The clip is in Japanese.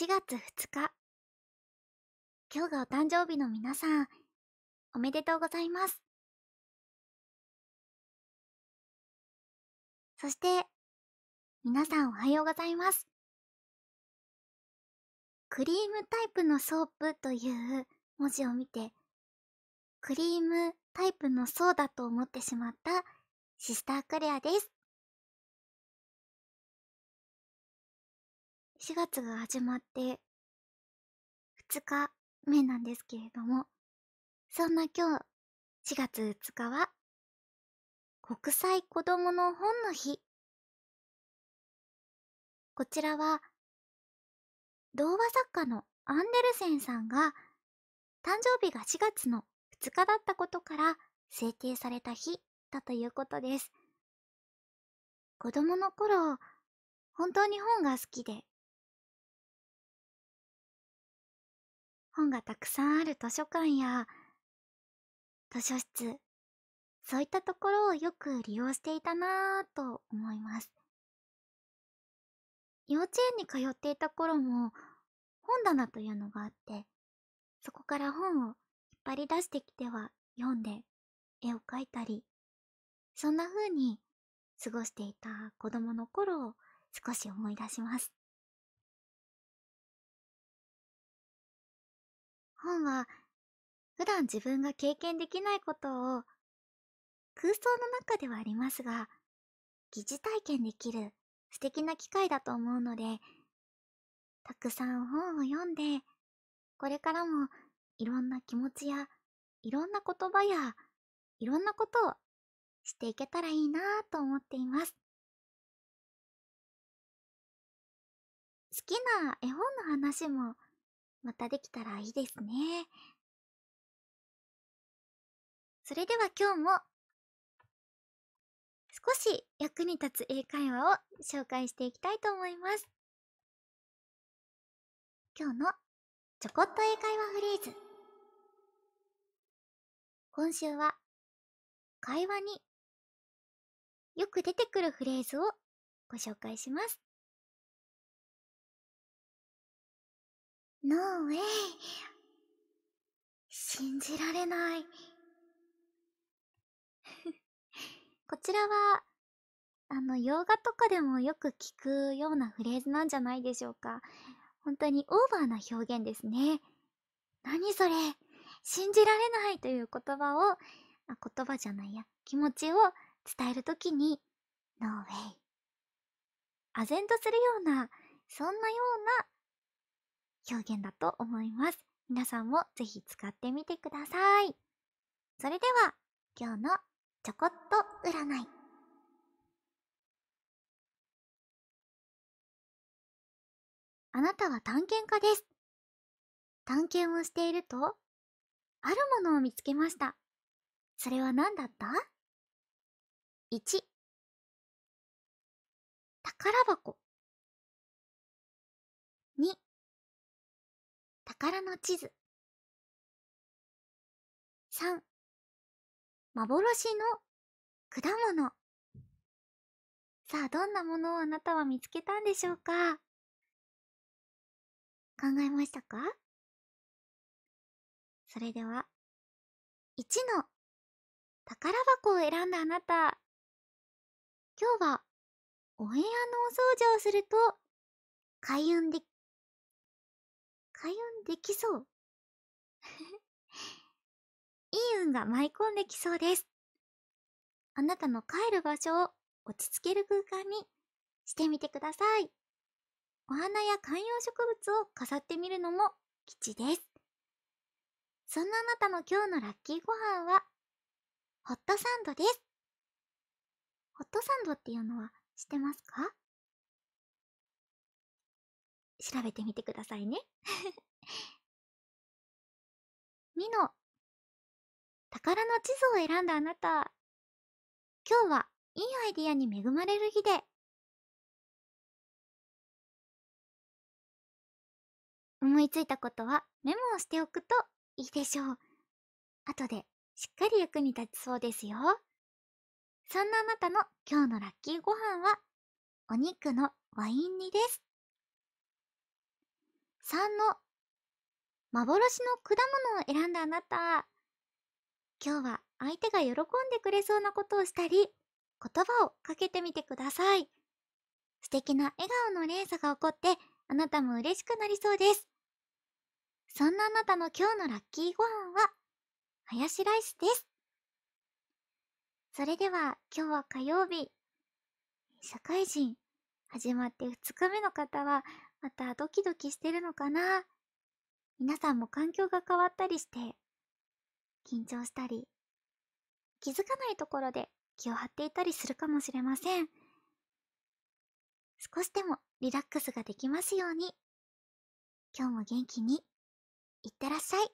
4月2日。今日がお誕生日の皆さん、おめでとうございます。そして、皆さんおはようございます。クリームタイプのソープという文字を見て、クリームタイプのソーだと思ってしまったシスタークレアです。4月が始まって2日目なんですけれども、そんな今日4月2日は国際子供の本の日。こちらは童話作家のアンデルセンさんが誕生日が4月の2日だったことから制定された日だということです。子供の頃、本当に本が好きで本がたくさんある図書館や図書室そういったところをよく利用していたなぁと思います幼稚園に通っていた頃も本棚というのがあってそこから本を引っ張り出してきては読んで絵を描いたりそんな風に過ごしていた子供の頃を少し思い出します本は普段自分が経験できないことを空想の中ではありますが疑似体験できる素敵な機会だと思うのでたくさん本を読んでこれからもいろんな気持ちやいろんな言葉やいろんなことをしていけたらいいなぁと思っています好きな絵本の話もまたできたらいいですね。それでは今日も少し役に立つ英会話を紹介していきたいと思います。今日のちょこっと英会話フレーズ。今週は会話によく出てくるフレーズをご紹介します。ノーウェイ信じられない こちらはあの洋画とかでもよく聞くようなフレーズなんじゃないでしょうか本当にオーバーな表現ですね何それ信じられないという言葉をあ言葉じゃないや気持ちを伝える時にノーウェイ唖然とするようなそんなような表現だと思います。皆さんもぜひ使ってみてください。それでは、今日のちょこっと占い。あなたは探検家です。探検をしていると、あるものを見つけました。それは何だった ?1 宝箱2宝の地図3幻の果物さあどんなものをあなたは見つけたんでしょうか考えましたかそれでは1の宝箱を選んだあなた今日はお部屋のお掃除をすると開運で開運できそう。いい運が舞い込んできそうです。あなたの帰る場所を落ち着ける空間にしてみてください。お花や観葉植物を飾ってみるのも吉です。そんなあなたの今日のラッキーご飯は、ホットサンドです。ホットサンドっていうのは知ってますか調べてみてくださいね。ミノ宝の地図を選んだあなた今日はいいアイディアに恵まれる日で思いついたことはメモをしておくといいでしょう後でしっかり役に立ちそうですよそんなあなたの今日のラッキーご飯はお肉のワイン煮です3の幻の果物を選んだあなた。今日は相手が喜んでくれそうなことをしたり、言葉をかけてみてください。素敵な笑顔の連鎖が起こって、あなたも嬉しくなりそうです。そんなあなたの今日のラッキーご飯は、ハヤシライスです。それでは今日は火曜日。社会人始まって2日目の方はまたドキドキしてるのかな皆さんも環境が変わったりして緊張したり気づかないところで気を張っていたりするかもしれません少しでもリラックスができますように今日も元気にいってらっしゃい